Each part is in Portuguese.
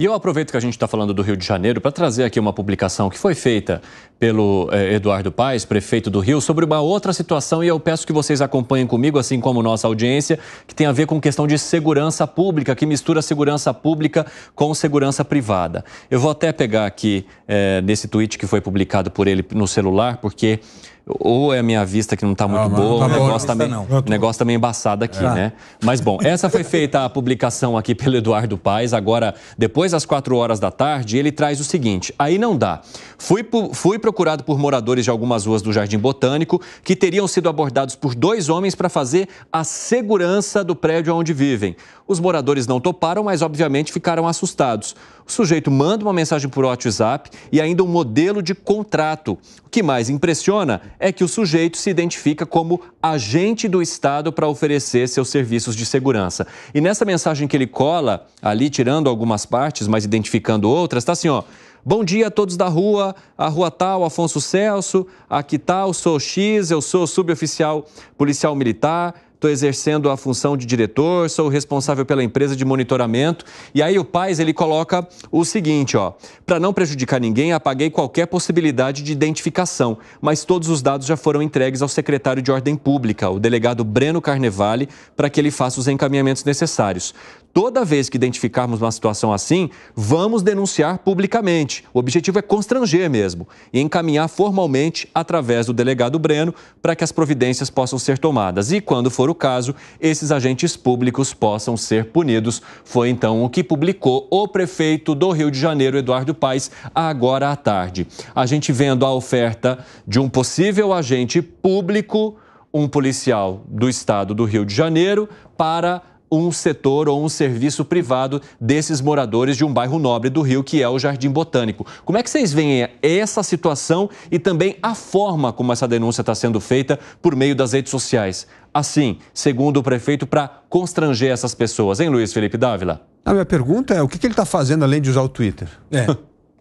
E eu aproveito que a gente está falando do Rio de Janeiro para trazer aqui uma publicação que foi feita pelo eh, Eduardo Paes, prefeito do Rio, sobre uma outra situação e eu peço que vocês acompanhem comigo, assim como nossa audiência, que tem a ver com questão de segurança pública, que mistura segurança pública com segurança privada. Eu vou até pegar aqui eh, nesse tweet que foi publicado por ele no celular, porque ou é a minha vista que não está muito não, boa, tá tá não tá o negócio, também meio, o negócio tá embaçado aqui, é. né? Mas bom, essa foi feita a publicação aqui pelo Eduardo Paes. Agora, depois das quatro horas da tarde, ele traz o seguinte: aí não dá. Fui, fui procurado por moradores de algumas ruas do Jardim Botânico que teriam sido abordados por dois homens para fazer a segurança do prédio onde vivem. Os moradores não toparam, mas obviamente ficaram assustados. O sujeito manda uma mensagem por WhatsApp e ainda um modelo de contrato. O que mais impressiona é que o sujeito se identifica como agente do Estado para oferecer seus serviços de segurança. E nessa mensagem que ele cola, ali tirando algumas partes, mas identificando outras, está assim, ó. Bom dia a todos da rua, a rua tal, Afonso Celso, aqui tal, sou X, eu sou suboficial policial militar, estou exercendo a função de diretor, sou responsável pela empresa de monitoramento. E aí o Paz ele coloca o seguinte, ó, para não prejudicar ninguém, apaguei qualquer possibilidade de identificação, mas todos os dados já foram entregues ao secretário de Ordem Pública, o delegado Breno Carnevale, para que ele faça os encaminhamentos necessários. Toda vez que identificarmos uma situação assim, vamos denunciar publicamente. O objetivo é constranger mesmo e encaminhar formalmente através do delegado Breno para que as providências possam ser tomadas e, quando for o caso, esses agentes públicos possam ser punidos. Foi então o que publicou o prefeito do Rio de Janeiro, Eduardo Paes, agora à tarde. A gente vendo a oferta de um possível agente público, um policial do estado do Rio de Janeiro, para um setor ou um serviço privado desses moradores de um bairro nobre do Rio, que é o Jardim Botânico. Como é que vocês veem essa situação e também a forma como essa denúncia está sendo feita por meio das redes sociais? Assim, segundo o prefeito, para constranger essas pessoas, hein, Luiz Felipe Dávila? A minha pergunta é: o que, que ele está fazendo além de usar o Twitter? É.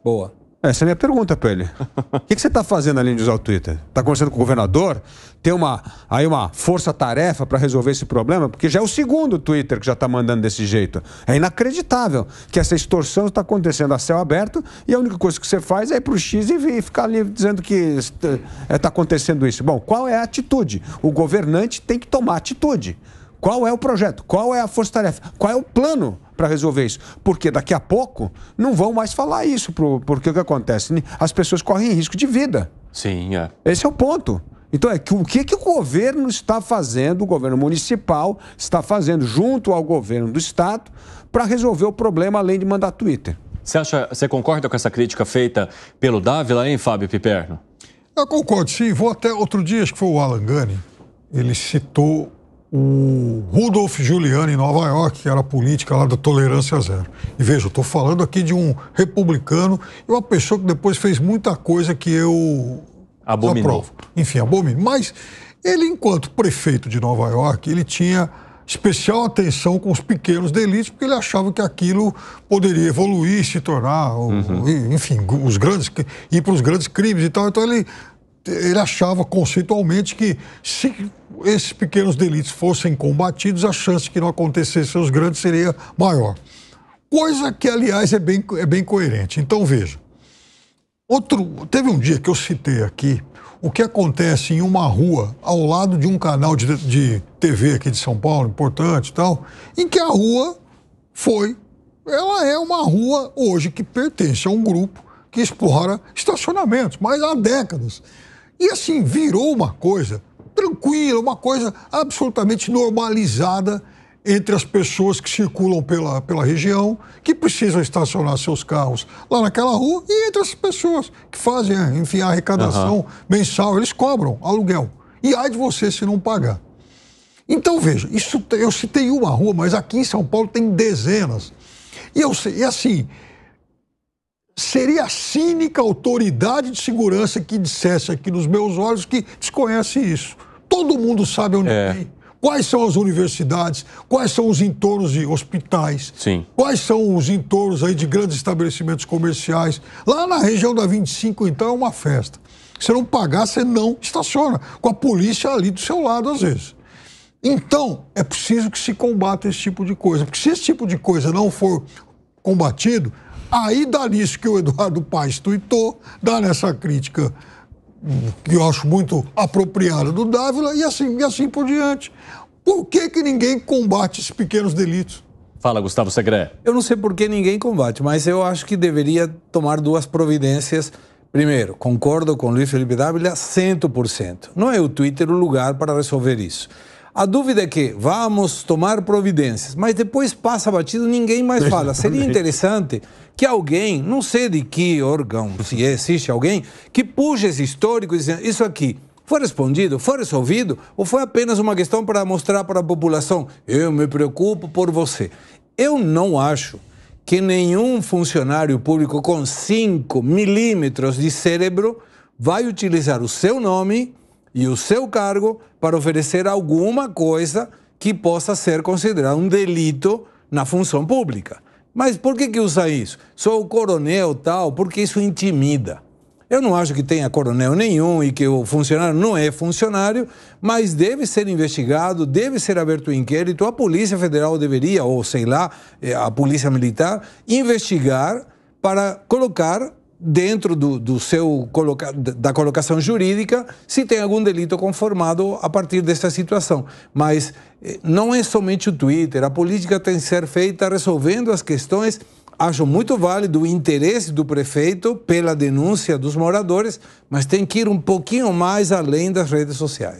Boa. É, essa é a minha pergunta para ele. O que, que, você está fazendo além de usar o Twitter? Está conversando com o governador? Tem uma, aí uma força-tarefa para resolver esse problema? Porque já é o segundo Twitter que já está mandando desse jeito. É inacreditável que essa extorsão está acontecendo a céu aberto e a única coisa que você faz é ir para o X e ficar ali dizendo que está eh, acontecendo isso. Bom, qual é a atitude? O governante tem que tomar atitude. Qual é o projeto? Qual é a força-tarefa? Qual é o plano para resolver isso? Porque daqui a pouco não vão mais falar isso, pro, porque o que acontece? As pessoas correm risco de vida. Sim, é. Esse é o ponto. Então, é que, o que, que o governo está fazendo, o governo municipal está fazendo junto ao governo do Estado para resolver o problema além de mandar Twitter. Você, acha, você concorda com essa crítica feita pelo Dávila, hein, Fábio Piperno? Eu concordo, sim. Vou até outro dia, acho que foi o Alan Gani, ele citou o Rudolf Giuliani em Nova York, que era a política lá da tolerância zero. E veja, eu estou falando aqui de um republicano e uma pessoa que depois fez muita coisa que eu abominou. Enfim, abomino. Mas ele, enquanto prefeito de Nova York, ele tinha especial atenção com os pequenos delitos, porque ele achava que aquilo poderia evoluir, se tornar, uhum. enfim, os grandes, ir para os grandes crimes e tal. Então ele ele achava conceitualmente que se esses pequenos delitos fossem combatidos, a chance que não acontecessem os grandes seria maior. Coisa que, aliás, é bem, é bem coerente. Então, veja. Outro, teve um dia que eu citei aqui o que acontece em uma rua ao lado de um canal de, de TV aqui de São Paulo, importante e tal, em que a rua foi. Ela é uma rua hoje que pertence a um grupo que explora estacionamentos, mas há décadas. E assim, virou uma coisa tranquila, uma coisa absolutamente normalizada entre as pessoas que circulam pela, pela região, que precisam estacionar seus carros lá naquela rua, e entre as pessoas que fazem, enfim, a arrecadação uhum. mensal, eles cobram aluguel. E ai de você se não pagar. Então, veja, isso, eu citei uma rua, mas aqui em São Paulo tem dezenas. E, eu, e assim, seria a cínica autoridade de segurança que dissesse aqui nos meus olhos que desconhece isso. Todo mundo sabe onde é. tem. É. Quais são as universidades? Quais são os entornos de hospitais? Sim. Quais são os entornos aí de grandes estabelecimentos comerciais? Lá na região da 25, então, é uma festa. Se não pagar, você não estaciona, com a polícia ali do seu lado, às vezes. Então, é preciso que se combata esse tipo de coisa. Porque se esse tipo de coisa não for combatido, Aí dá nisso que o Eduardo Paes tuitou, dá nessa crítica que eu acho muito apropriada do Dávila e assim, e assim por diante. Por que, que ninguém combate esses pequenos delitos? Fala, Gustavo Segré. Eu não sei por que ninguém combate, mas eu acho que deveria tomar duas providências. Primeiro, concordo com Luiz Felipe Dávila 100%. Não é o Twitter o lugar para resolver isso. A dúvida é que vamos tomar providências, mas depois passa batido ninguém mais fala. Seria interessante que alguém, não sei de que órgão, se existe alguém, que puxe esse histórico dizendo isso aqui. Foi respondido? Foi resolvido? Ou foi apenas uma questão para mostrar para a população? Eu me preocupo por você. Eu não acho que nenhum funcionário público com 5 milímetros de cérebro vai utilizar o seu nome e o seu cargo para oferecer alguma coisa que possa ser considerado um delito na função pública. Mas por que, que usa isso? Sou coronel tal, porque isso intimida. Eu não acho que tenha coronel nenhum e que o funcionário não é funcionário, mas deve ser investigado, deve ser aberto o inquérito. A Polícia Federal deveria, ou sei lá, eh, a Polícia Militar, investigar para colocar dentro do, do seu coloca, da colocação jurídica se tem algum delito conformado a partir dessa situação. Mas eh, não é somente o Twitter, a política tem que ser feita resolvendo as questões. Acho muito válido o interesse do prefeito pela denúncia dos moradores, mas tem que ir um pouquinho mais além das redes sociais.